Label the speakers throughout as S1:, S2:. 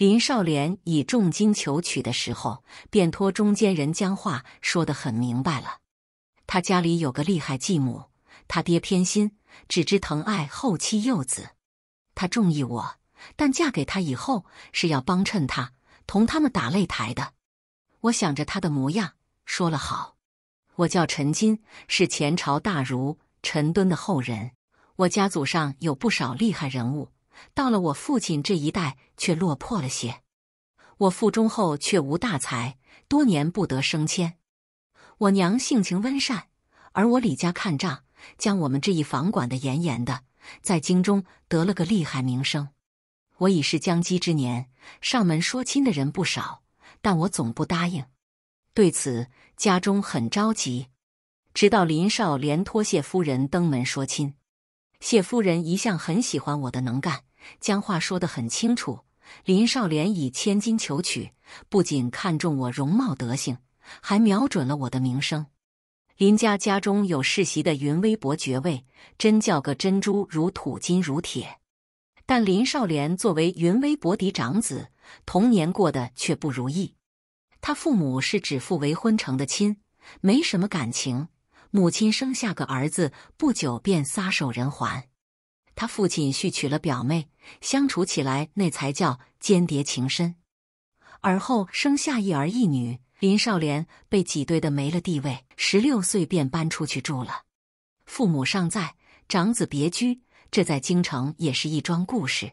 S1: 林少莲以重金求娶的时候，便托中间人将话说得很明白了。他家里有个厉害继母，他爹偏心，只知疼爱后妻幼子。他中意我，但嫁给他以后是要帮衬他，同他们打擂台的。我想着他的模样，说了好。我叫陈金，是前朝大儒陈敦的后人，我家祖上有不少厉害人物。到了我父亲这一代，却落魄了些。我腹中后却无大才，多年不得升迁。我娘性情温善，而我李家看账，将我们这一房管得严严的，在京中得了个厉害名声。我已是将笄之年，上门说亲的人不少，但我总不答应。对此，家中很着急。直到林少连托谢夫人登门说亲，谢夫人一向很喜欢我的能干。将话说得很清楚。林少莲以千金求娶，不仅看中我容貌德性，还瞄准了我的名声。林家家中有世袭的云威伯爵位，真叫个珍珠如土金如铁。但林少莲作为云威伯嫡长子，童年过得却不如意。他父母是指腹为婚成的亲，没什么感情。母亲生下个儿子不久便撒手人寰。他父亲续娶了表妹，相处起来那才叫间谍情深。而后生下一儿一女，林少莲被挤兑的没了地位，十六岁便搬出去住了。父母尚在，长子别居，这在京城也是一桩故事。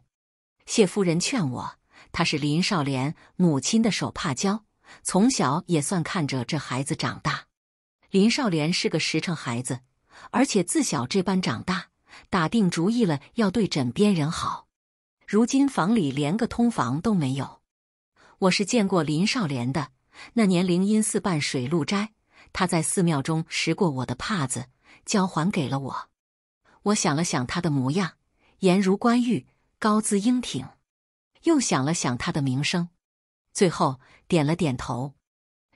S1: 谢夫人劝我，她是林少莲母亲的手帕娇，从小也算看着这孩子长大。林少莲是个实诚孩子，而且自小这般长大。打定主意了，要对枕边人好。如今房里连个通房都没有。我是见过林少莲的，那年灵音寺办水陆斋，他在寺庙中拾过我的帕子，交还给了我。我想了想他的模样，颜如冠玉，高姿英挺；又想了想他的名声，最后点了点头。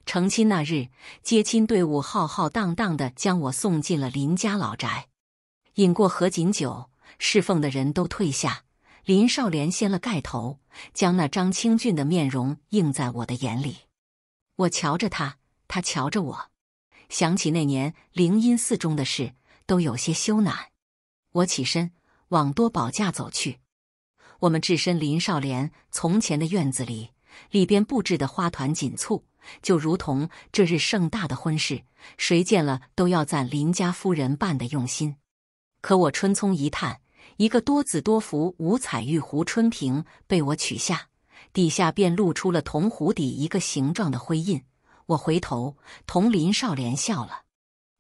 S1: 成亲那日，接亲队伍浩浩荡荡的将我送进了林家老宅。饮过合卺酒，侍奉的人都退下。林少莲掀了盖头，将那张清俊的面容映在我的眼里。我瞧着他，他瞧着我，想起那年灵音寺中的事，都有些羞赧。我起身往多宝架走去。我们置身林少莲从前的院子里，里边布置的花团锦簇，就如同这日盛大的婚事，谁见了都要赞林家夫人办的用心。可我春聪一叹，一个多子多福五彩玉壶春瓶被我取下，底下便露出了铜壶底一个形状的灰印。我回头同林少莲笑了，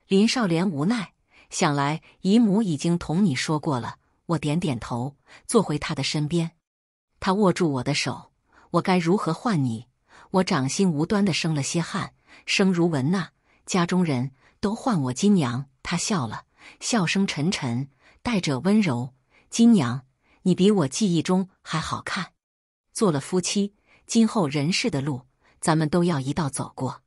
S1: 林少莲无奈，想来姨母已经同你说过了。我点点头，坐回他的身边，他握住我的手，我该如何唤你？我掌心无端的生了些汗，生如文呐，家中人都唤我金娘，他笑了。笑声沉沉，带着温柔。金娘，你比我记忆中还好看。做了夫妻，今后人世的路，咱们都要一道走过。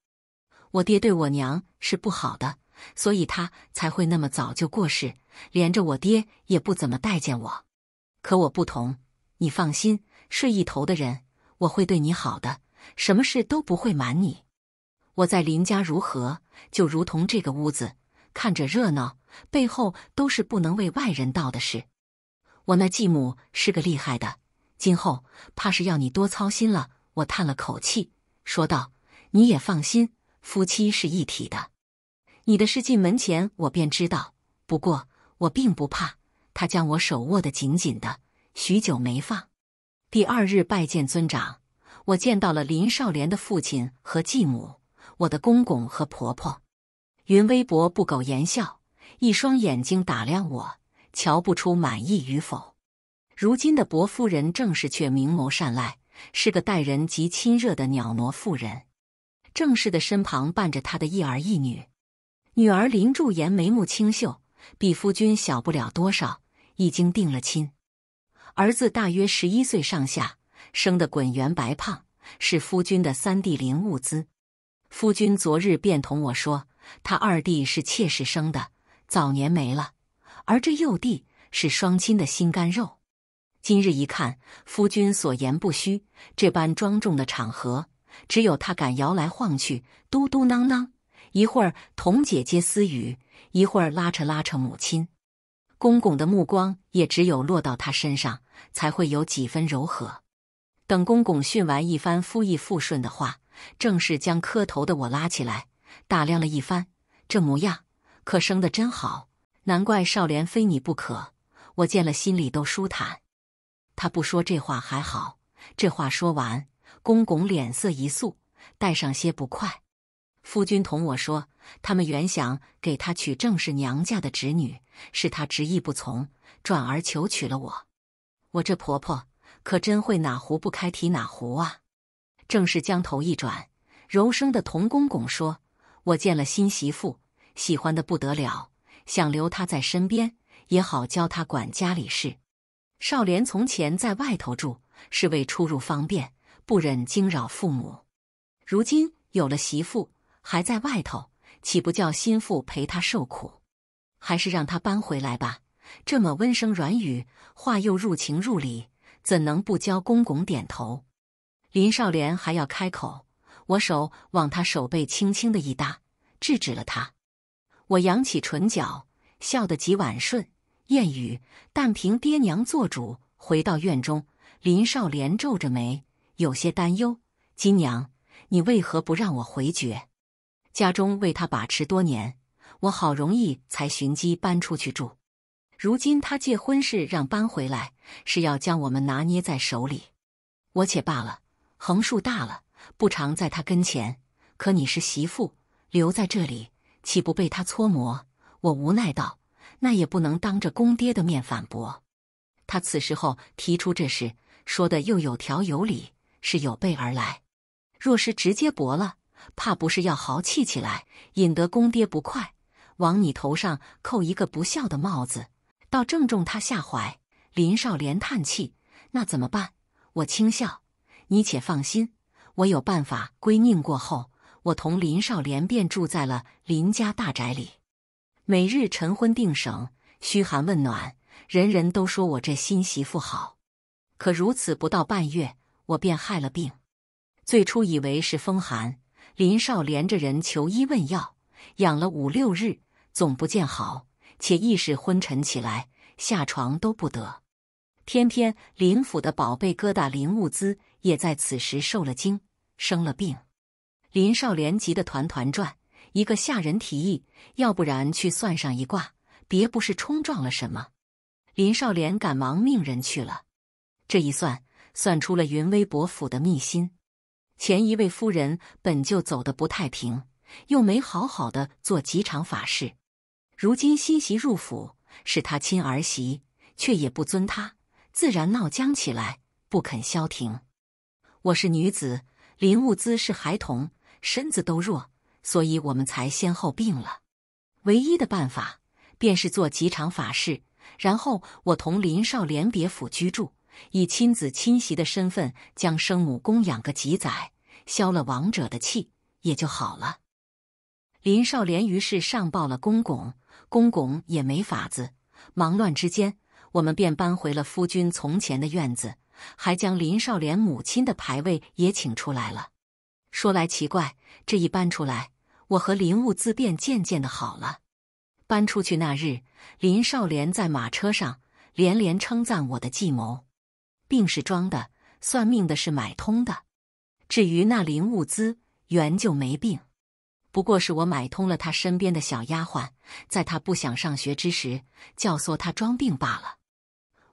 S1: 我爹对我娘是不好的，所以他才会那么早就过世，连着我爹也不怎么待见我。可我不同，你放心，睡一头的人，我会对你好的，什么事都不会瞒你。我在林家如何，就如同这个屋子。看着热闹，背后都是不能为外人道的事。我那继母是个厉害的，今后怕是要你多操心了。我叹了口气，说道：“你也放心，夫妻是一体的。你的事进门前，我便知道。不过我并不怕。”他将我手握得紧紧的，许久没放。第二日拜见尊长，我见到了林少莲的父亲和继母，我的公公和婆婆。云微博不苟言笑，一双眼睛打量我，瞧不出满意与否。如今的薄夫人正是却明眸善睐，是个待人极亲热的袅挪妇人。正是的身旁伴着她的一儿一女，女儿林柱言眉目清秀，比夫君小不了多少，已经定了亲。儿子大约十一岁上下，生得滚圆白胖，是夫君的三弟林物资。夫君昨日便同我说。他二弟是妾室生的，早年没了，而这幼弟是双亲的心肝肉。今日一看，夫君所言不虚。这般庄重的场合，只有他敢摇来晃去，嘟嘟囔囔，一会儿同姐姐私语，一会儿拉扯拉扯母亲。公公的目光也只有落到他身上，才会有几分柔和。等公公训完一番夫义妇顺的话，正是将磕头的我拉起来。打量了一番，这模样可生的真好，难怪少莲非你不可。我见了心里都舒坦。他不说这话还好，这话说完，公公脸色一肃，带上些不快。夫君同我说，他们原想给他娶正是娘家的侄女，是他执意不从，转而求娶了我。我这婆婆可真会哪壶不开提哪壶啊！正是将头一转，柔声的同公公说。我见了新媳妇，喜欢的不得了，想留她在身边，也好教她管家里事。少莲从前在外头住，是为出入方便，不忍惊扰父母。如今有了媳妇，还在外头，岂不叫心腹陪他受苦？还是让她搬回来吧。这么温声软语，话又入情入理，怎能不教公公点头？林少莲还要开口。我手往他手背轻轻的一搭，制止了他。我扬起唇角，笑得极婉顺。谚语：“但凭爹娘做主。”回到院中，林少莲皱着眉，有些担忧：“金娘，你为何不让我回绝？家中为他把持多年，我好容易才寻机搬出去住，如今他借婚事让搬回来，是要将我们拿捏在手里。我且罢了，横竖大了。”不常在他跟前，可你是媳妇，留在这里岂不被他搓磨？我无奈道：“那也不能当着公爹的面反驳。”他此时候提出这事，说的又有条有理，是有备而来。若是直接驳了，怕不是要豪气起来，引得公爹不快，往你头上扣一个不孝的帽子，倒正中他下怀。林少莲叹气：“那怎么办？”我轻笑：“你且放心。”我有办法归宁过后，我同林少莲便住在了林家大宅里，每日晨昏定省，嘘寒问暖，人人都说我这新媳妇好。可如此不到半月，我便害了病。最初以为是风寒，林少连着人求医问药，养了五六日，总不见好，且意识昏沉起来，下床都不得。天天林府的宝贝疙瘩林物资。也在此时受了惊，生了病。林少莲急得团团转。一个下人提议，要不然去算上一卦，别不是冲撞了什么。林少莲赶忙命人去了。这一算，算出了云威伯府的密心。前一位夫人本就走得不太平，又没好好的做几场法事，如今新媳入府，是他亲儿媳，却也不尊他，自然闹僵起来，不肯消停。我是女子，林物资是孩童，身子都弱，所以我们才先后病了。唯一的办法便是做几场法事，然后我同林少莲别府居住，以亲子亲媳的身份将生母供养个几载，消了亡者的气，也就好了。林少莲于是上报了公公，公公也没法子。忙乱之间，我们便搬回了夫君从前的院子。还将林少莲母亲的牌位也请出来了。说来奇怪，这一搬出来，我和林物资便渐渐的好了。搬出去那日，林少莲在马车上连连称赞我的计谋。病是装的，算命的是买通的。至于那林物资，原就没病，不过是我买通了他身边的小丫鬟，在他不想上学之时，教唆他装病罢了。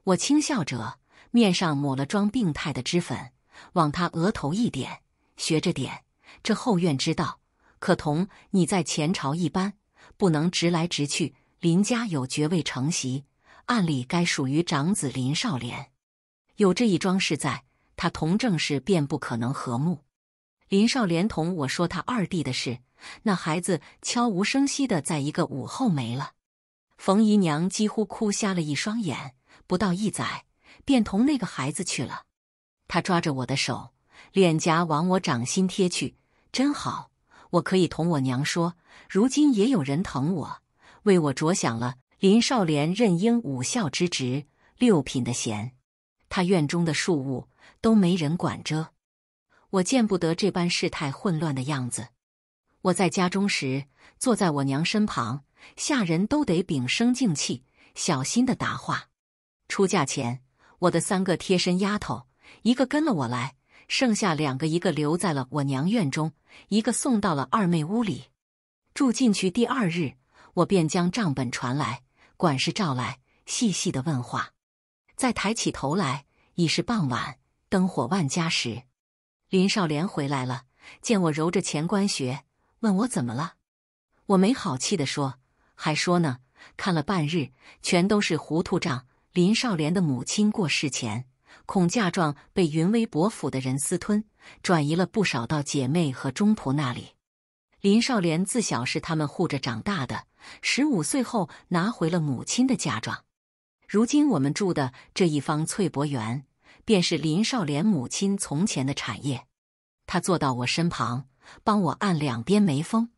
S1: 我轻笑着。面上抹了装病态的脂粉，往他额头一点，学着点这后院之道，可同你在前朝一般，不能直来直去。林家有爵位承袭，按理该属于长子林少莲，有这一桩事在，他同正室便不可能和睦。林少莲同我说他二弟的事，那孩子悄无声息的在一个午后没了，冯姨娘几乎哭瞎了一双眼，不到一载。便同那个孩子去了。他抓着我的手，脸颊往我掌心贴去，真好。我可以同我娘说，如今也有人疼我，为我着想了。林少莲任英武校之职，六品的衔，他院中的庶务都没人管着。我见不得这般事态混乱的样子。我在家中时，坐在我娘身旁，下人都得屏声静气，小心的答话。出嫁前。我的三个贴身丫头，一个跟了我来，剩下两个，一个留在了我娘院中，一个送到了二妹屋里。住进去第二日，我便将账本传来，管事召来，细细的问话。再抬起头来，已是傍晚，灯火万家时。林少莲回来了，见我揉着前关穴，问我怎么了。我没好气的说：“还说呢，看了半日，全都是糊涂账。”林少莲的母亲过世前，孔嫁妆被云威伯府的人私吞，转移了不少到姐妹和中仆那里。林少莲自小是他们护着长大的，十五岁后拿回了母亲的嫁妆。如今我们住的这一方翠柏园，便是林少莲母亲从前的产业。她坐到我身旁，帮我按两边眉峰。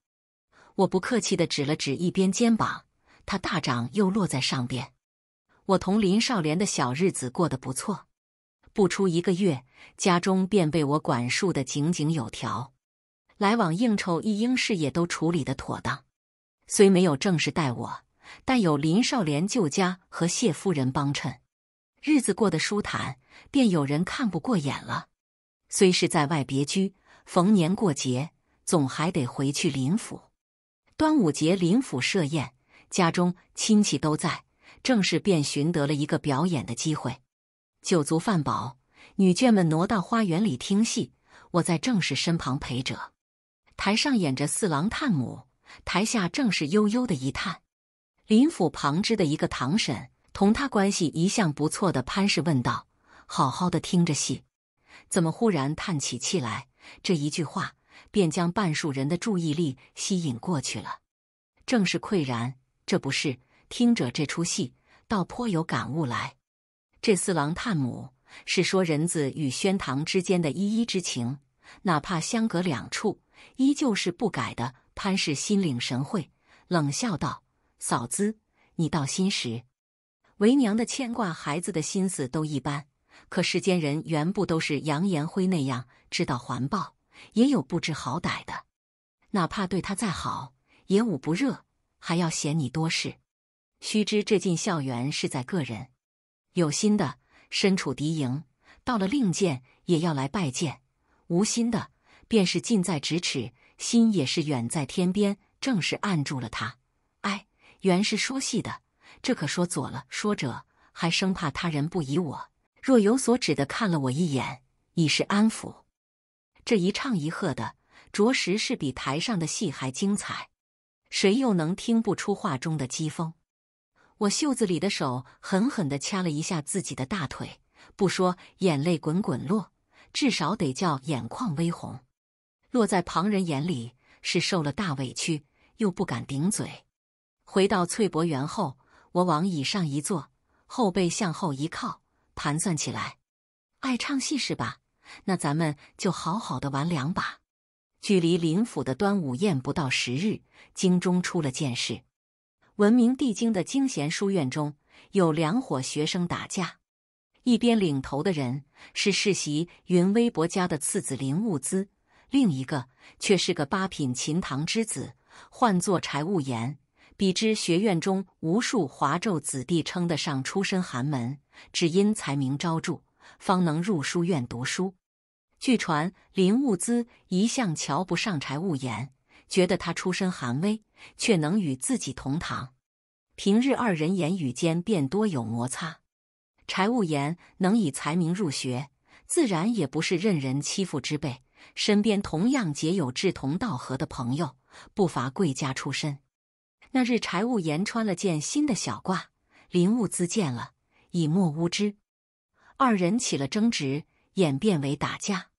S1: 我不客气地指了指一边肩膀，他大掌又落在上边。我同林少莲的小日子过得不错，不出一个月，家中便被我管束的井井有条，来往应酬一应事也都处理的妥当。虽没有正式待我，但有林少莲舅家和谢夫人帮衬，日子过得舒坦，便有人看不过眼了。虽是在外别居，逢年过节总还得回去林府。端午节林府设宴，家中亲戚都在。正是便寻得了一个表演的机会，酒足饭饱，女眷们挪到花园里听戏，我在正是身旁陪着。台上演着四郎探母，台下正是悠悠的一叹。林府旁支的一个堂婶，同他关系一向不错的潘氏问道：“好好的听着戏，怎么忽然叹起气来？”这一句话便将半数人的注意力吸引过去了。正是愧然，这不是。听者这出戏，倒颇有感悟来。这四郎探母是说人子与宣堂之间的依依之情，哪怕相隔两处，依旧是不改的。潘氏心领神会，冷笑道：“嫂子，你到心时，为娘的牵挂孩子的心思都一般。可世间人原不都是杨延辉那样知道环抱，也有不知好歹的。哪怕对他再好，也捂不热，还要嫌你多事。”须知这进校园是在个人，有心的身处敌营，到了令箭也要来拜见；无心的便是近在咫尺，心也是远在天边，正是按住了他。哎，原是说戏的，这可说左了。说者还生怕他人不疑我，若有所指的看了我一眼，以示安抚。这一唱一和的，着实是比台上的戏还精彩。谁又能听不出话中的讥讽？我袖子里的手狠狠地掐了一下自己的大腿，不说眼泪滚滚落，至少得叫眼眶微红。落在旁人眼里是受了大委屈，又不敢顶嘴。回到翠柏园后，我往椅上一坐，后背向后一靠，盘算起来：爱唱戏是吧？那咱们就好好的玩两把。距离林府的端午宴不到十日，京中出了件事。闻名帝京的京贤书院中有两伙学生打架，一边领头的人是世袭云微伯家的次子林物资，另一个却是个八品琴堂之子，唤作柴务言。比之学院中无数华胄子弟，称得上出身寒门，只因才名昭著，方能入书院读书。据传，林物资一向瞧不上柴务言。觉得他出身寒微，却能与自己同堂，平日二人言语间便多有摩擦。柴务言能以才名入学，自然也不是任人欺负之辈，身边同样结有志同道合的朋友，不乏贵家出身。那日柴务言穿了件新的小褂，林务滋见了，以莫污之，二人起了争执，演变为打架。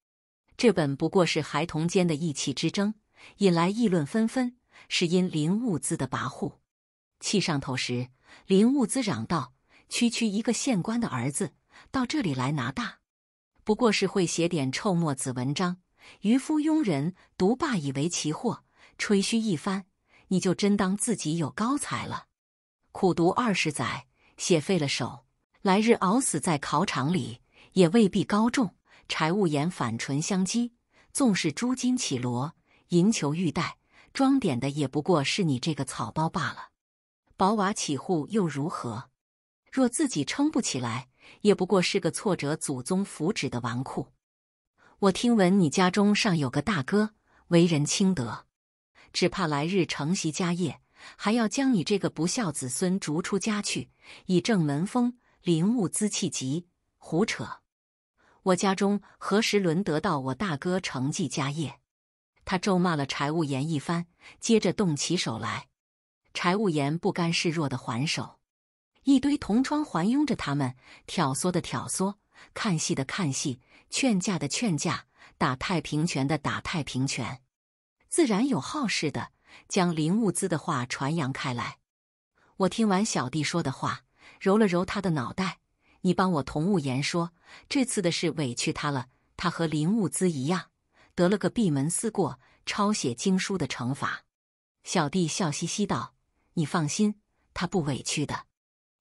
S1: 这本不过是孩童间的意气之争。引来议论纷纷，是因林物资的跋扈。气上头时，林物资嚷道：“区区一个县官的儿子到这里来拿大，不过是会写点臭墨子文章。渔夫庸人独霸以为奇货，吹嘘一番，你就真当自己有高才了。苦读二十载，写废了手，来日熬死在考场里，也未必高中。”柴物言反唇相讥：“纵是朱金绮罗。”银球玉带装点的也不过是你这个草包罢了，宝瓦起户又如何？若自己撑不起来，也不过是个挫折祖宗福祉的纨绔。我听闻你家中尚有个大哥，为人清德，只怕来日承袭家业，还要将你这个不孝子孙逐出家去，以正门风。林物资气急，胡扯！我家中何时轮得到我大哥承继家业？他咒骂了柴务言一番，接着动起手来。柴务言不甘示弱的还手，一堆同窗环拥着他们，挑唆的挑唆，看戏的看戏，劝架的劝架，打太平拳的打太平拳。自然有好事的将林物资的话传扬开来。我听完小弟说的话，揉了揉他的脑袋，你帮我同务言说，这次的事委屈他了。他和林物资一样。得了个闭门思过、抄写经书的惩罚，小弟笑嘻嘻道：“你放心，他不委屈的。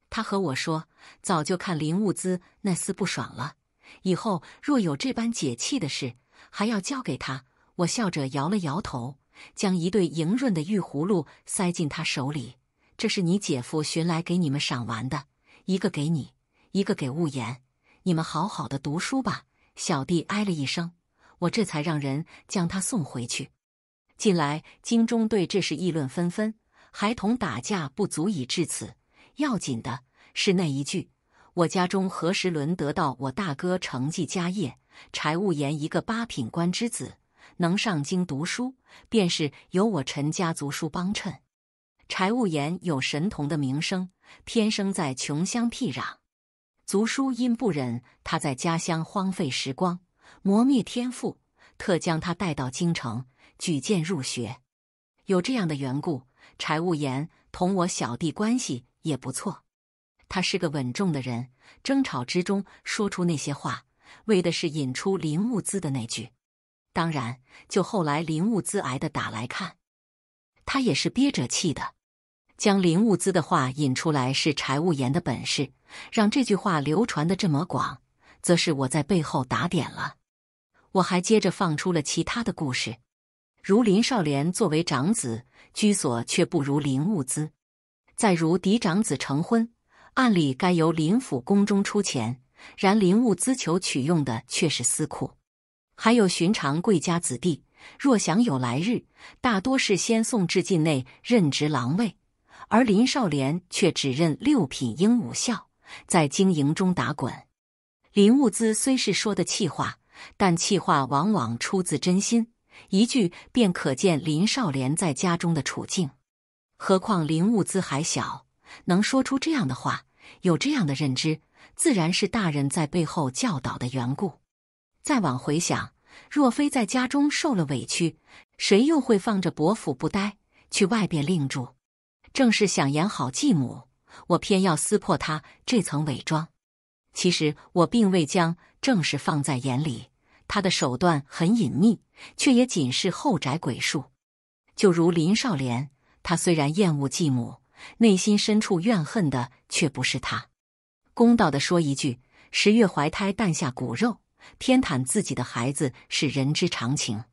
S1: 他和我说，早就看林物资那丝不爽了。以后若有这般解气的事，还要交给他。”我笑着摇了摇头，将一对莹润的玉葫芦塞进他手里：“这是你姐夫寻来给你们赏玩的，一个给你，一个给悟言。你们好好的读书吧。”小弟哎了一声。我这才让人将他送回去。近来京中对这事议论纷纷，孩童打架不足以至此，要紧的是那一句：“我家中何时轮得到我大哥承继家业？”柴务言一个八品官之子，能上京读书，便是有我陈家族叔帮衬。柴务言有神童的名声，天生在穷乡僻壤，族叔因不忍他在家乡荒废时光。磨灭天赋，特将他带到京城举荐入学，有这样的缘故。柴务言同我小弟关系也不错，他是个稳重的人。争吵之中说出那些话，为的是引出林物资的那句。当然，就后来林物资挨的打来看，他也是憋着气的。将林物资的话引出来是柴务言的本事，让这句话流传的这么广，则是我在背后打点了。我还接着放出了其他的故事，如林少莲作为长子，居所却不如林物资；再如嫡长子成婚，按理该由林府宫中出钱，然林物资求取用的却是私库；还有寻常贵家子弟，若想有来日，大多是先送至境内任职郎位，而林少莲却只任六品鹦鹉校，在经营中打滚。林物资虽是说的气话。但气话往往出自真心，一句便可见林少莲在家中的处境。何况林物资还小，能说出这样的话，有这样的认知，自然是大人在背后教导的缘故。再往回想，若非在家中受了委屈，谁又会放着伯父不待，去外边另住？正是想演好继母，我偏要撕破她这层伪装。其实我并未将正事放在眼里。他的手段很隐秘，却也仅是后宅鬼术。就如林少莲，他虽然厌恶继母，内心深处怨恨的却不是他。公道的说一句，十月怀胎诞下骨肉，偏袒自己的孩子是人之常情。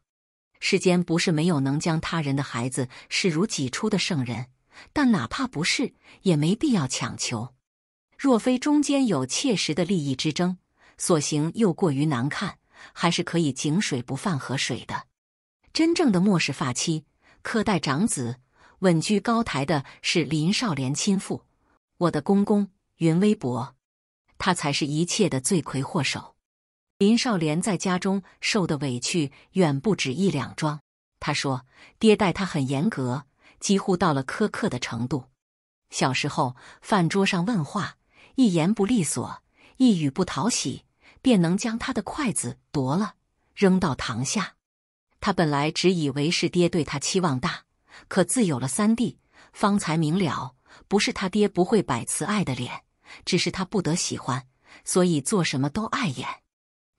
S1: 世间不是没有能将他人的孩子视如己出的圣人，但哪怕不是，也没必要强求。若非中间有切实的利益之争，所行又过于难看。还是可以井水不犯河水的。真正的末世发妻，克代长子，稳居高台的是林少莲亲父，我的公公云微伯，他才是一切的罪魁祸首。林少莲在家中受的委屈远不止一两桩。他说，爹待他很严格，几乎到了苛刻的程度。小时候饭桌上问话，一言不利索，一语不讨喜。便能将他的筷子夺了，扔到堂下。他本来只以为是爹对他期望大，可自有了三弟，方才明了，不是他爹不会摆慈爱的脸，只是他不得喜欢，所以做什么都碍眼。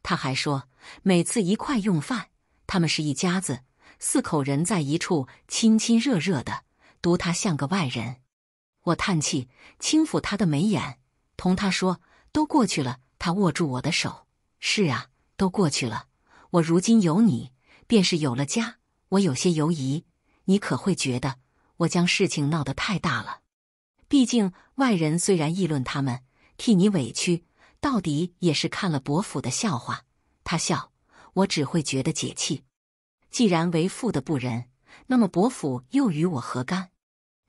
S1: 他还说，每次一块用饭，他们是一家子，四口人在一处，亲亲热热的，独他像个外人。我叹气，轻抚他的眉眼，同他说：“都过去了。”他握住我的手。是啊，都过去了。我如今有你，便是有了家。我有些犹疑，你可会觉得我将事情闹得太大了？毕竟外人虽然议论他们，替你委屈，到底也是看了伯父的笑话。他笑，我只会觉得解气。既然为父的不仁，那么伯父又与我何干？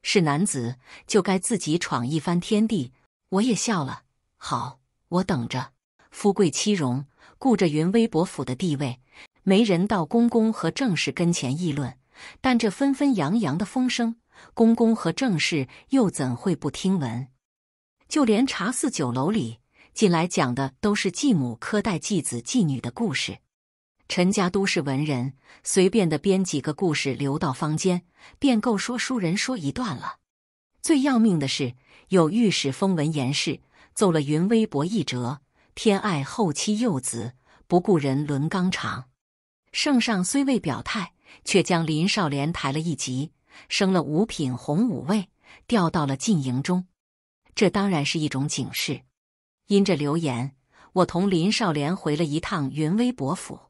S1: 是男子，就该自己闯一番天地。我也笑了。好。我等着，富贵妻荣，顾着云微伯府的地位，没人到公公和正室跟前议论。但这纷纷扬扬的风声，公公和正室又怎会不听闻？就连茶肆酒楼里，近来讲的都是继母苛待继子继女的故事。陈家都是文人，随便的编几个故事流到坊间，便够说书人说一段了。最要命的是，有御史封文言事。奏了云微薄一折，偏爱后妻幼子，不顾人伦纲常。圣上虽未表态，却将林少莲抬了一级，升了五品红五位，调到了禁营中。这当然是一种警示。因着流言，我同林少莲回了一趟云微伯府。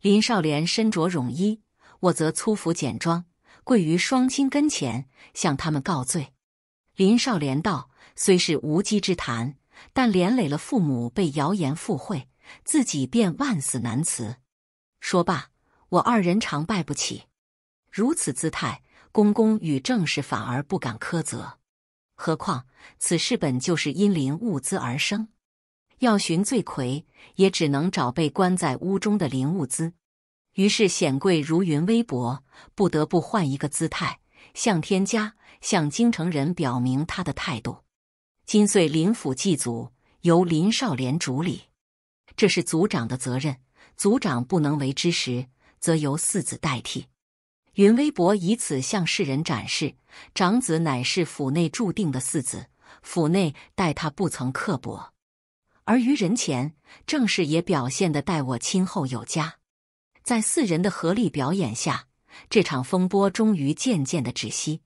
S1: 林少莲身着戎衣，我则粗服简装，跪于双亲跟前，向他们告罪。林少莲道。虽是无稽之谈，但连累了父母被谣言附会，自己便万死难辞。说罢，我二人常拜不起。如此姿态，公公与正室反而不敢苛责。何况此事本就是因林物资而生，要寻罪魁，也只能找被关在屋中的林物资。于是显贵如云，微薄不得不换一个姿态，向天家、向京城人表明他的态度。今岁林府祭祖，由林少莲主礼，这是族长的责任。族长不能为之时，则由四子代替。云微伯以此向世人展示，长子乃是府内注定的四子，府内待他不曾刻薄，而于人前，正是也表现的待我亲厚有加。在四人的合力表演下，这场风波终于渐渐的止息。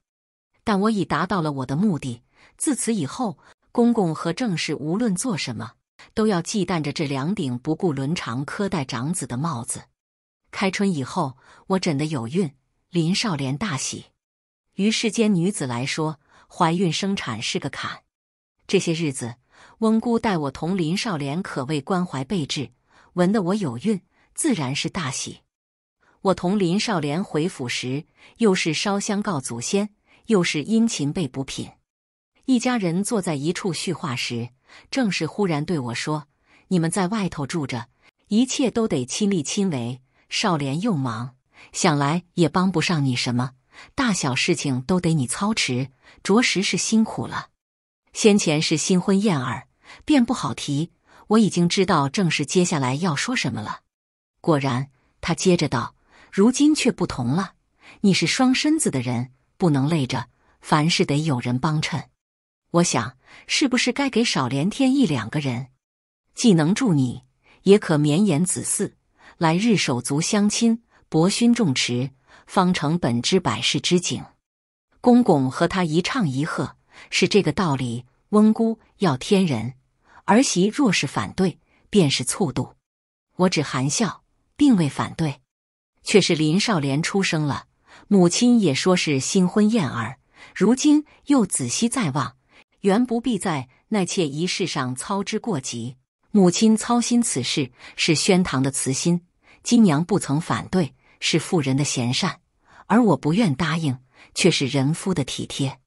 S1: 但我已达到了我的目的。自此以后，公公和正氏无论做什么，都要忌惮着这两顶不顾伦常、苛待长子的帽子。开春以后，我诊得有孕，林少莲大喜。于世间女子来说，怀孕生产是个坎。这些日子，翁姑待我同林少莲可谓关怀备至。闻得我有孕，自然是大喜。我同林少莲回府时，又是烧香告祖先，又是殷勤备补品。一家人坐在一处叙话时，正是忽然对我说：“你们在外头住着，一切都得亲力亲为。少莲又忙，想来也帮不上你什么，大小事情都得你操持，着实是辛苦了。先前是新婚燕尔，便不好提。我已经知道正是接下来要说什么了。果然，他接着道：‘如今却不同了，你是双身子的人，不能累着，凡事得有人帮衬。’”我想，是不是该给少莲添一两个人，既能助你，也可绵延子嗣，来日手足相亲，博勋重持，方成本之百世之景。公公和他一唱一和，是这个道理。翁姑要添人，儿媳若是反对，便是醋妒。我只含笑，并未反对，却是林少莲出生了，母亲也说是新婚燕尔，如今又子息在望。原不必在纳妾一事上操之过急。母亲操心此事是宣堂的慈心，金娘不曾反对是妇人的贤善，而我不愿答应却是人夫的体贴。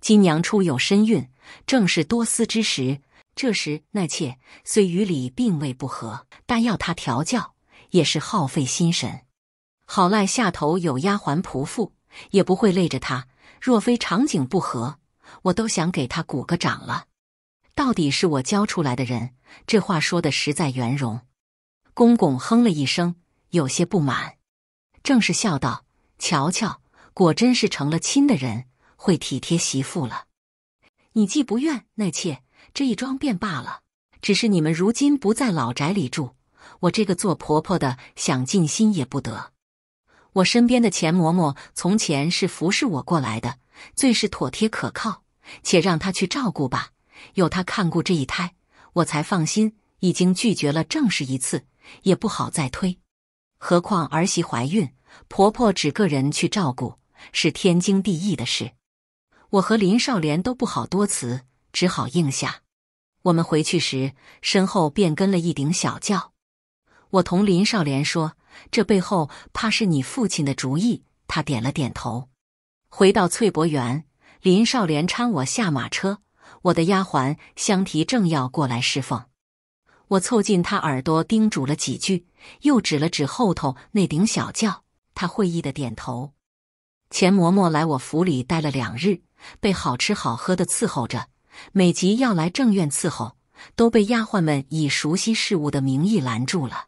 S1: 金娘初有身孕，正是多思之时。这时纳妾虽与理并未不合，但要她调教也是耗费心神。好赖下头有丫鬟仆妇，也不会累着她。若非场景不合。我都想给他鼓个掌了，到底是我教出来的人，这话说的实在圆融。公公哼了一声，有些不满，正是笑道：“瞧瞧，果真是成了亲的人，会体贴媳妇了。你既不愿那妾，这一桩便罢了。只是你们如今不在老宅里住，我这个做婆婆的想尽心也不得。”我身边的钱嬷嬷从前是服侍我过来的，最是妥帖可靠，且让她去照顾吧。有她看顾这一胎，我才放心。已经拒绝了正事一次，也不好再推。何况儿媳怀孕，婆婆指个人去照顾，是天经地义的事。我和林少莲都不好多辞，只好应下。我们回去时，身后便跟了一顶小轿。我同林少莲说。这背后怕是你父亲的主意。他点了点头，回到翠博园，林少莲搀我下马车，我的丫鬟香缇正要过来侍奉，我凑近他耳朵叮嘱了几句，又指了指后头那顶小轿，他会意的点头。钱嬷嬷来我府里待了两日，被好吃好喝的伺候着，每集要来正院伺候，都被丫鬟们以熟悉事物的名义拦住了。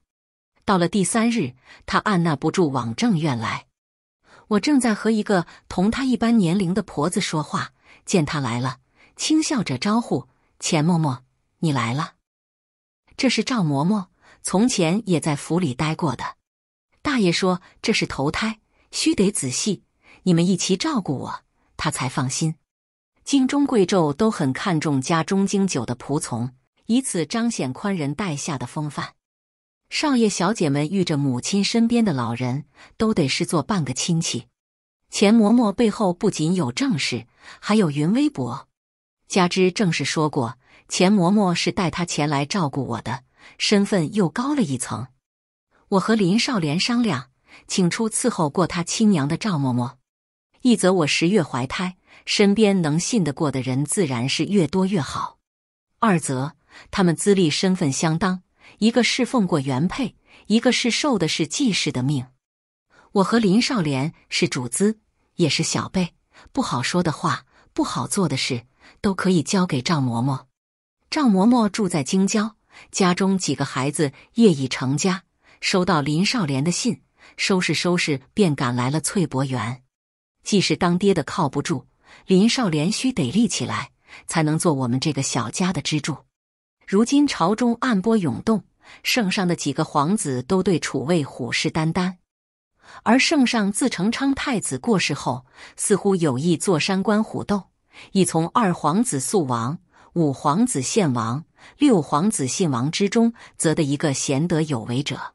S1: 到了第三日，他按捺不住往正院来。我正在和一个同他一般年龄的婆子说话，见他来了，轻笑着招呼：“钱嬷嬷，你来了。”这是赵嬷嬷，从前也在府里待过的。大爷说这是投胎，须得仔细，你们一起照顾我，他才放心。京中贵胄都很看重家中经久的仆从，以此彰显宽仁待下的风范。少爷小姐们遇着母亲身边的老人，都得视作半个亲戚。钱嬷嬷背后不仅有正氏，还有云微博，加之正氏说过钱嬷嬷是带她前来照顾我的，身份又高了一层。我和林少莲商量，请出伺候过她亲娘的赵嬷嬷。一则我十月怀胎，身边能信得过的人自然是越多越好；二则他们资历身份相当。一个侍奉过原配，一个是受的是季氏的命。我和林少莲是主子，也是小辈，不好说的话，不好做的事，都可以交给赵嬷嬷。赵嬷嬷住在京郊，家中几个孩子业已成家，收到林少莲的信，收拾收拾便赶来了翠柏园。季氏当爹的靠不住，林少莲需得立起来，才能做我们这个小家的支柱。如今朝中暗波涌动。圣上的几个皇子都对楚卫虎视眈眈，而圣上自成昌太子过世后，似乎有意坐山观虎斗，已从二皇子肃王、五皇子献王、六皇子信王之中择得一个贤德有为者。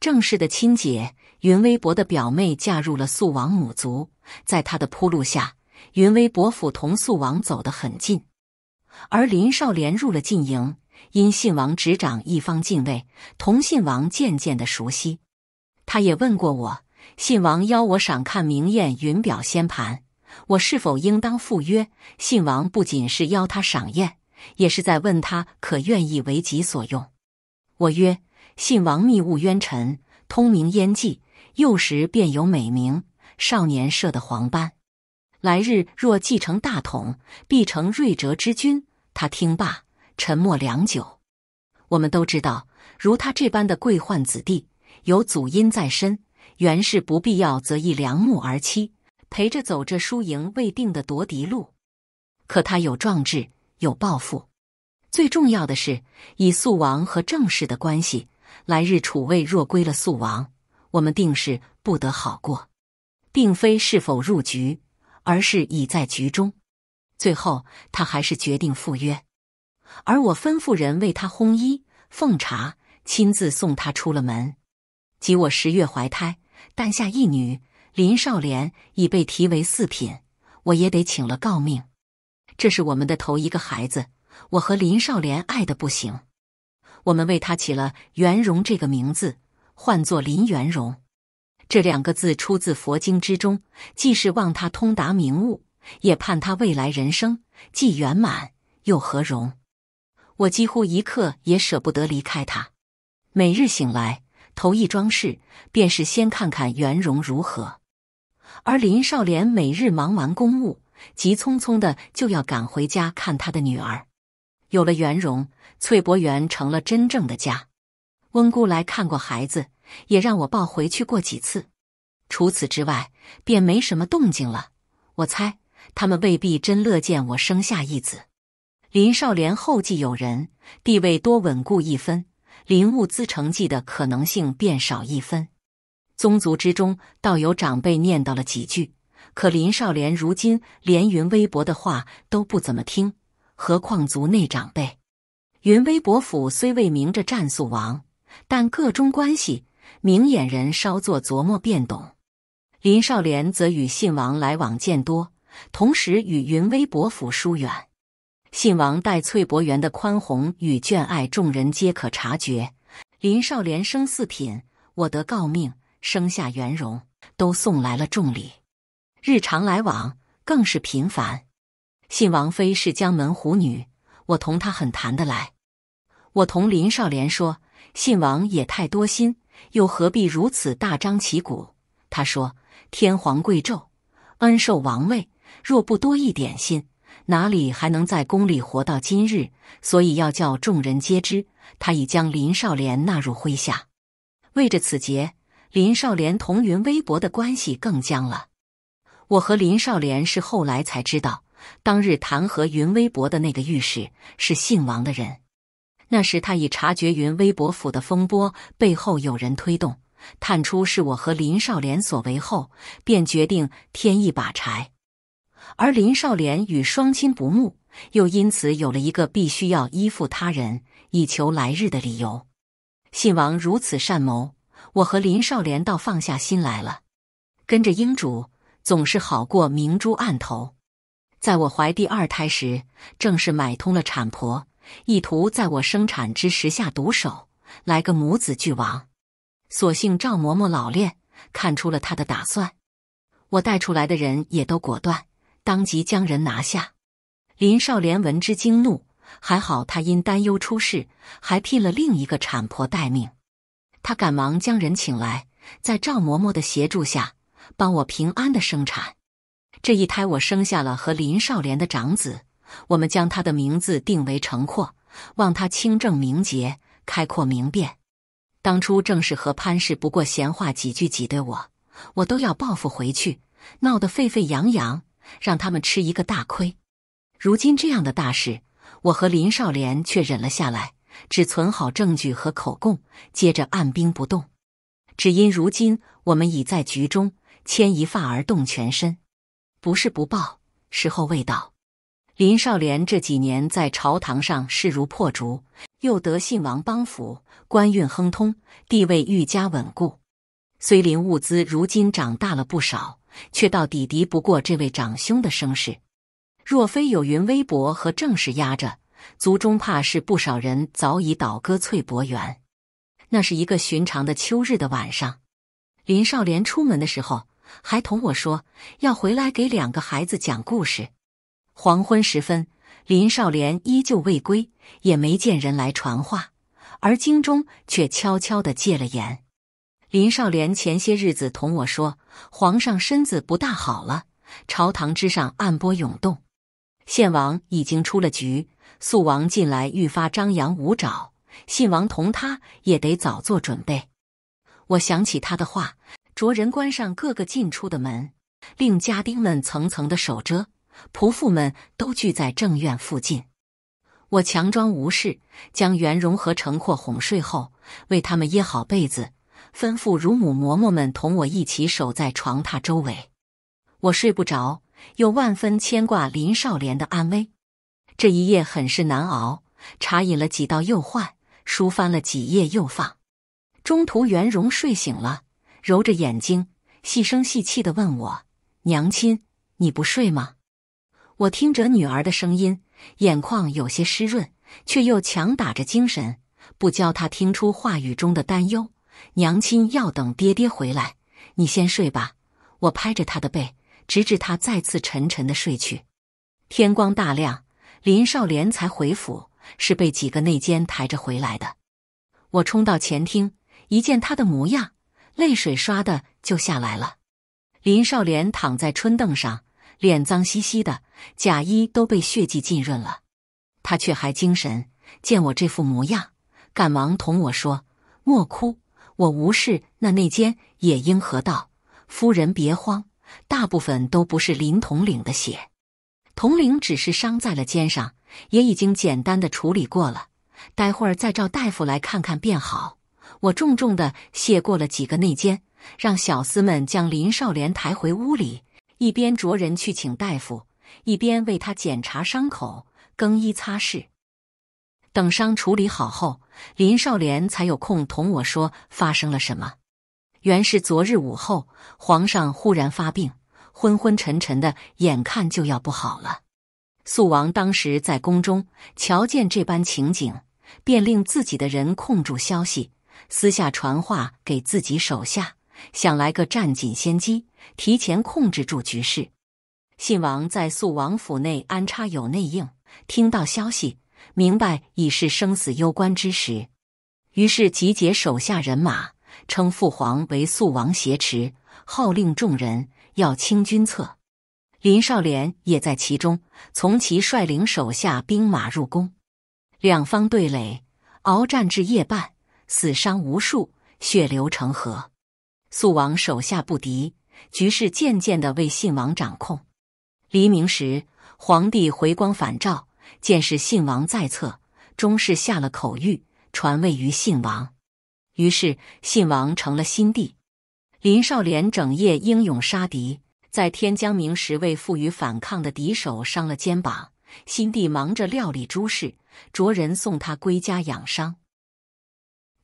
S1: 正式的亲姐云微伯的表妹嫁入了肃王母族，在她的铺路下，云微伯府同肃王走得很近，而林少莲入了禁营。因信王执掌一方禁卫，同信王渐渐的熟悉。他也问过我，信王邀我赏看明宴云表仙盘，我是否应当赴约？信王不仅是邀他赏宴，也是在问他可愿意为己所用。我曰：信王密务冤尘，通明烟际，幼时便有美名，少年设的黄斑，来日若继承大统，必成睿哲之君。他听罢。沉默良久，我们都知道，如他这般的贵宦子弟，有祖荫在身，原是不必要择一良木而栖，陪着走这输赢未定的夺嫡路。可他有壮志，有抱负，最重要的是，以肃王和郑氏的关系，来日楚魏若归了肃王，我们定是不得好过。并非是否入局，而是已在局中。最后，他还是决定赴约。而我吩咐人为他烘衣奉茶，亲自送他出了门。即我十月怀胎诞下一女，林少莲已被提为四品，我也得请了诰命。这是我们的头一个孩子，我和林少莲爱得不行。我们为他起了“元荣”这个名字，唤作林元荣。这两个字出自佛经之中，既是望他通达明悟，也盼他未来人生既圆满又和融。我几乎一刻也舍不得离开他，每日醒来头一桩事便是先看看袁荣如何。而林少莲每日忙完公务，急匆匆的就要赶回家看他的女儿。有了袁荣，翠柏园成了真正的家。温姑来看过孩子，也让我抱回去过几次。除此之外，便没什么动静了。我猜他们未必真乐见我生下一子。林少莲后继有人，地位多稳固一分，林物资成绩的可能性便少一分。宗族之中，倒有长辈念叨了几句，可林少莲如今连云微伯的话都不怎么听，何况族内长辈。云微伯府虽未明着战素王，但各中关系，明眼人稍作琢磨便懂。林少莲则与信王来往渐多，同时与云微伯府疏远。信王待翠博园的宽宏与眷爱，众人皆可察觉。林少莲升四品，我得诰命，生下元荣，都送来了重礼，日常来往更是频繁。信王妃是江门虎女，我同她很谈得来。我同林少莲说，信王也太多心，又何必如此大张旗鼓？他说：“天皇贵胄，恩受王位，若不多一点心。”哪里还能在宫里活到今日？所以要叫众人皆知，他已将林少莲纳入麾下。为着此节，林少莲同云微薄的关系更僵了。我和林少莲是后来才知道，当日弹劾云微薄的那个御史是姓王的人。那时他已察觉云微薄府的风波背后有人推动，探出是我和林少莲所为后，便决定添一把柴。而林少莲与双亲不睦，又因此有了一个必须要依附他人以求来日的理由。信王如此善谋，我和林少莲倒放下心来了。跟着英主总是好过明珠暗投。在我怀第二胎时，正是买通了产婆，意图在我生产之时下毒手，来个母子俱亡。所幸赵嬷嬷老练，看出了他的打算。我带出来的人也都果断。当即将人拿下，林少莲闻之惊怒。还好他因担忧出事，还聘了另一个产婆待命。他赶忙将人请来，在赵嬷嬷的协助下，帮我平安的生产。这一胎我生下了和林少莲的长子，我们将他的名字定为程阔，望他清正明洁，开阔明辨。当初正是和潘氏不过闲话几句挤兑我，我都要报复回去，闹得沸沸扬扬。让他们吃一个大亏。如今这样的大事，我和林少莲却忍了下来，只存好证据和口供，接着按兵不动。只因如今我们已在局中，牵一发而动全身，不是不报，时候未到。林少莲这几年在朝堂上势如破竹，又得信王帮扶，官运亨通，地位愈加稳固。虽林物资如今长大了不少。却到底敌不过这位长兄的声势，若非有云微薄和正事压着，族中怕是不少人早已倒戈翠柏园。那是一个寻常的秋日的晚上，林少莲出门的时候还同我说要回来给两个孩子讲故事。黄昏时分，林少莲依旧未归，也没见人来传话，而京中却悄悄地戒了严。林少莲前些日子同我说。皇上身子不大好了，朝堂之上暗波涌动。献王已经出了局，肃王近来愈发张牙舞爪，信王同他也得早做准备。我想起他的话，着人关上各个进出的门，令家丁们层层的守着，仆妇们都聚在正院附近。我强装无事，将袁荣和程阔哄睡后，为他们掖好被子。吩咐乳母嬷嬷们同我一起守在床榻周围，我睡不着，又万分牵挂林少莲的安危，这一夜很是难熬。茶饮了几道又换，书翻了几页又放。中途，袁荣睡醒了，揉着眼睛，细声细气地问我：“娘亲，你不睡吗？”我听着女儿的声音，眼眶有些湿润，却又强打着精神，不教她听出话语中的担忧。娘亲要等爹爹回来，你先睡吧。我拍着他的背，直至他再次沉沉的睡去。天光大亮，林少莲才回府，是被几个内奸抬着回来的。我冲到前厅，一见他的模样，泪水唰的就下来了。林少莲躺在春凳上，脸脏兮兮的，甲衣都被血迹浸润了。他却还精神，见我这副模样，赶忙同我说：“莫哭。”我无事，那内奸也应和道？夫人别慌，大部分都不是林统领的血，统领只是伤在了肩上，也已经简单的处理过了，待会儿再召大夫来看看便好。我重重的谢过了几个内奸，让小厮们将林少莲抬回屋里，一边着人去请大夫，一边为他检查伤口、更衣、擦拭。等伤处理好后，林少莲才有空同我说发生了什么。原是昨日午后，皇上忽然发病，昏昏沉沉的，眼看就要不好了。肃王当时在宫中，瞧见这般情景，便令自己的人控住消息，私下传话给自己手下，想来个占尽先机，提前控制住局势。信王在肃王府内安插有内应，听到消息。明白已是生死攸关之时，于是集结手下人马，称父皇为肃王挟持，号令众人要清君侧。林少莲也在其中，从其率领手下兵马入宫，两方对垒，鏖战至夜半，死伤无数，血流成河。肃王手下不敌，局势渐渐的为信王掌控。黎明时，皇帝回光返照。见是信王在侧，终是下了口谕，传位于信王。于是信王成了新帝。林少莲整夜英勇杀敌，在天将明时为负隅反抗的敌手伤了肩膀。新帝忙着料理诸事，着人送他归家养伤。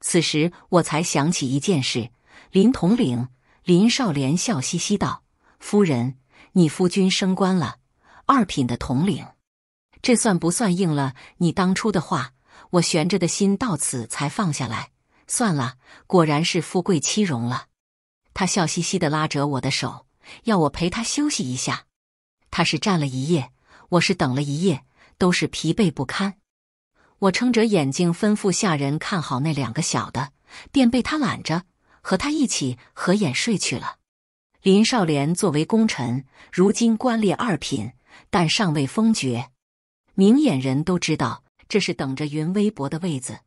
S1: 此时我才想起一件事，林统领。林少莲笑嘻嘻道：“夫人，你夫君升官了，二品的统领。”这算不算应了你当初的话？我悬着的心到此才放下来。算了，果然是富贵欺荣了。他笑嘻嘻地拉着我的手，要我陪他休息一下。他是站了一夜，我是等了一夜，都是疲惫不堪。我撑着眼睛，吩咐下人看好那两个小的，便被他揽着，和他一起合眼睡去了。林少莲作为功臣，如今官列二品，但尚未封爵。明眼人都知道，这是等着云微博的位子。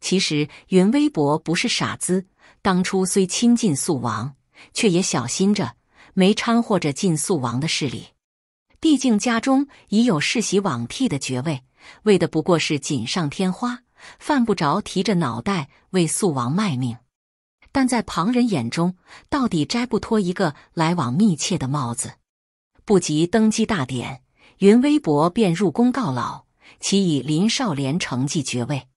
S1: 其实云微博不是傻子，当初虽亲近肃王，却也小心着，没掺和着进肃王的势力。毕竟家中已有世袭罔替的爵位，为的不过是锦上添花，犯不着提着脑袋为肃王卖命。但在旁人眼中，到底摘不脱一个来往密切的帽子，不及登基大典。云微伯便入宫告老，其以林少莲承继爵位，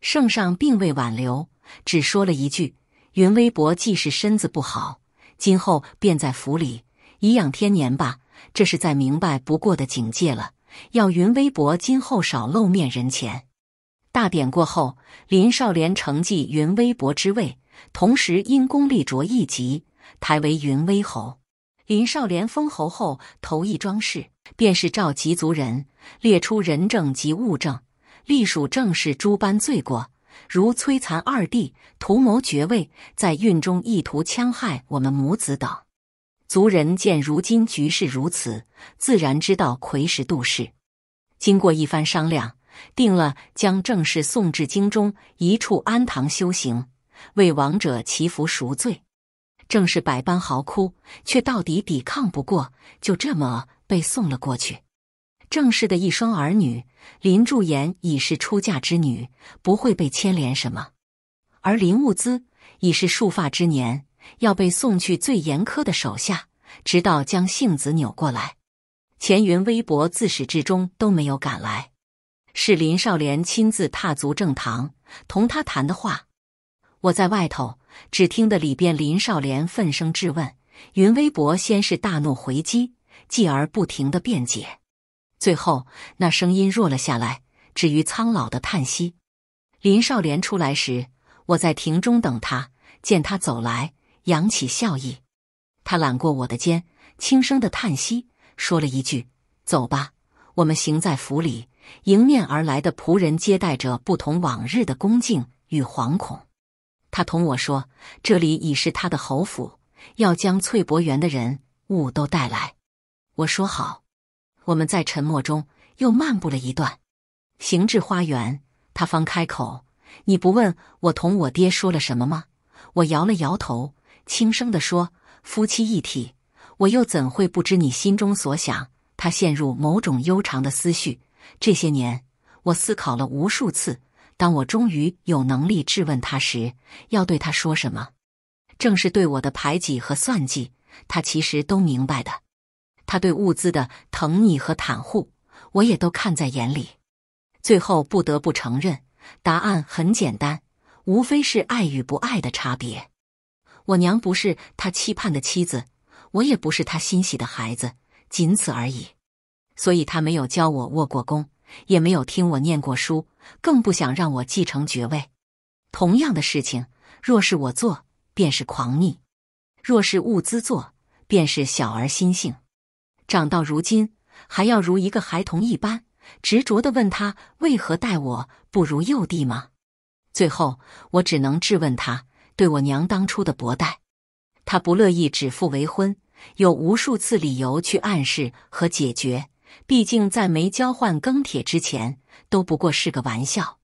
S1: 圣上并未挽留，只说了一句：“云微伯既是身子不好，今后便在府里颐养天年吧。”这是再明白不过的警戒了，要云微伯今后少露面人前。大典过后，林少莲承继云微伯之位，同时因功立卓一级，抬为云微侯。林少莲封侯后，头一装饰。便是召集族人，列出人证及物证，隶属正氏诸般罪过，如摧残二弟、图谋爵位，在孕中意图戕害我们母子等。族人见如今局势如此，自然知道魁实度势。经过一番商量，定了将正氏送至京中一处安堂修行，为亡者祈福赎罪。正是百般嚎哭，却到底抵抗不过，就这么。被送了过去。郑氏的一双儿女，林祝言已是出嫁之女，不会被牵连什么；而林物资已是束发之年，要被送去最严苛的手下，直到将性子扭过来。钱云微博自始至终都没有赶来，是林少莲亲自踏足正堂，同他谈的话。我在外头只听得里边林少莲愤声质问，云微博先是大怒回击。继而不停的辩解，最后那声音弱了下来，止于苍老的叹息。林少莲出来时，我在亭中等他，见他走来，扬起笑意。他揽过我的肩，轻声的叹息，说了一句：“走吧，我们行在府里。”迎面而来的仆人接待着不同往日的恭敬与惶恐。他同我说：“这里已是他的侯府，要将翠柏园的人物都带来。”我说好，我们在沉默中又漫步了一段，行至花园，他方开口：“你不问我同我爹说了什么吗？”我摇了摇头，轻声地说：“夫妻一体，我又怎会不知你心中所想？”他陷入某种悠长的思绪。这些年，我思考了无数次。当我终于有能力质问他时，要对他说什么？正是对我的排挤和算计，他其实都明白的。他对物资的疼溺和袒护，我也都看在眼里。最后不得不承认，答案很简单，无非是爱与不爱的差别。我娘不是他期盼的妻子，我也不是他欣喜的孩子，仅此而已。所以他没有教我握过弓，也没有听我念过书，更不想让我继承爵位。同样的事情，若是我做，便是狂逆；若是物资做，便是小儿心性。长到如今，还要如一个孩童一般执着地问他为何待我不如幼弟吗？最后，我只能质问他对我娘当初的薄待。他不乐意指腹为婚，有无数次理由去暗示和解决。毕竟在没交换庚帖之前，都不过是个玩笑。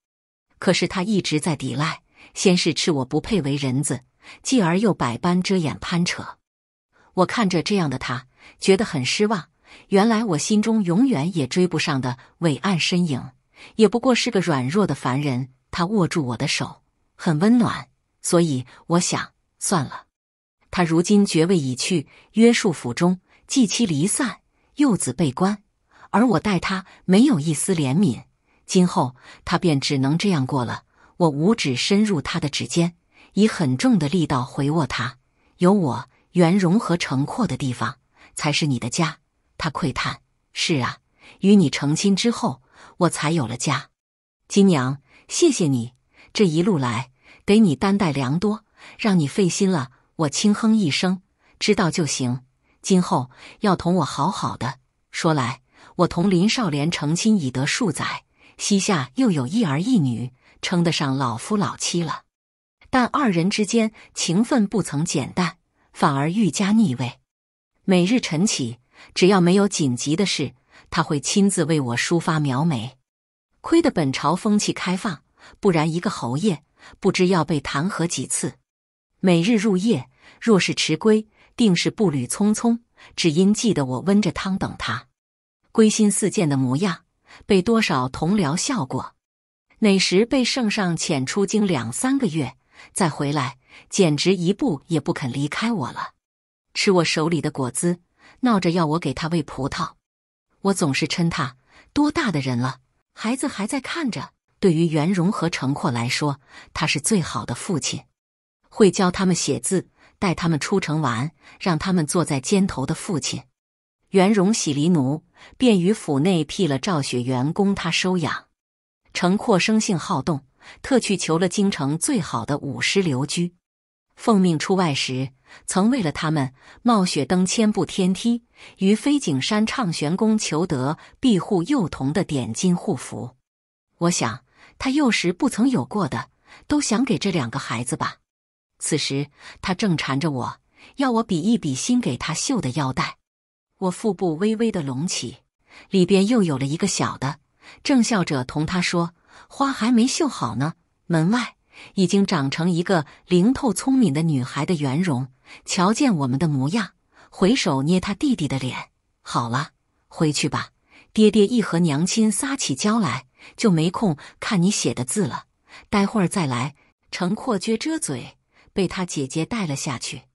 S1: 可是他一直在抵赖，先是斥我不配为人子，继而又百般遮掩攀扯。我看着这样的他。觉得很失望，原来我心中永远也追不上的伟岸身影，也不过是个软弱的凡人。他握住我的手，很温暖，所以我想算了。他如今爵位已去，约束府中，妻妻离散，幼子被关，而我待他没有一丝怜悯。今后他便只能这样过了。我五指深入他的指尖，以很重的力道回握他，有我圆融和成阔的地方。才是你的家，他喟叹：“是啊，与你成亲之后，我才有了家。”金娘，谢谢你这一路来，给你担待良多，让你费心了。我轻哼一声：“知道就行，今后要同我好好的。”说来，我同林少莲成亲已得数载，膝下又有一儿一女，称得上老夫老妻了。但二人之间情分不曾减淡，反而愈加腻味。每日晨起，只要没有紧急的事，他会亲自为我梳发描眉。亏得本朝风气开放，不然一个侯爷不知要被弹劾几次。每日入夜，若是迟归，定是步履匆匆，只因记得我温着汤等他。归心似箭的模样，被多少同僚笑过。哪时被圣上遣出京两三个月，再回来，简直一步也不肯离开我了。吃我手里的果子，闹着要我给他喂葡萄。我总是嗔他，多大的人了，孩子还在看着。对于袁荣和程阔来说，他是最好的父亲，会教他们写字，带他们出城玩，让他们坐在肩头的父亲。袁荣喜离奴，便于府内辟了赵雪原供他收养。程阔生性好动，特去求了京城最好的武师留居。奉命出外时，曾为了他们冒雪登千步天梯，于飞景山畅玄宫求得庇护幼童的点金护符。我想，他幼时不曾有过的，都想给这两个孩子吧。此时他正缠着我，要我比一比新给他绣的腰带。我腹部微微的隆起，里边又有了一个小的，正笑着同他说：“花还没绣好呢。”门外。已经长成一个灵透聪明的女孩的圆容。瞧见我们的模样，回手捏他弟弟的脸。好了，回去吧。爹爹一和娘亲撒起娇来，就没空看你写的字了。待会儿再来。程阔撅撅嘴，被他姐姐带了下去。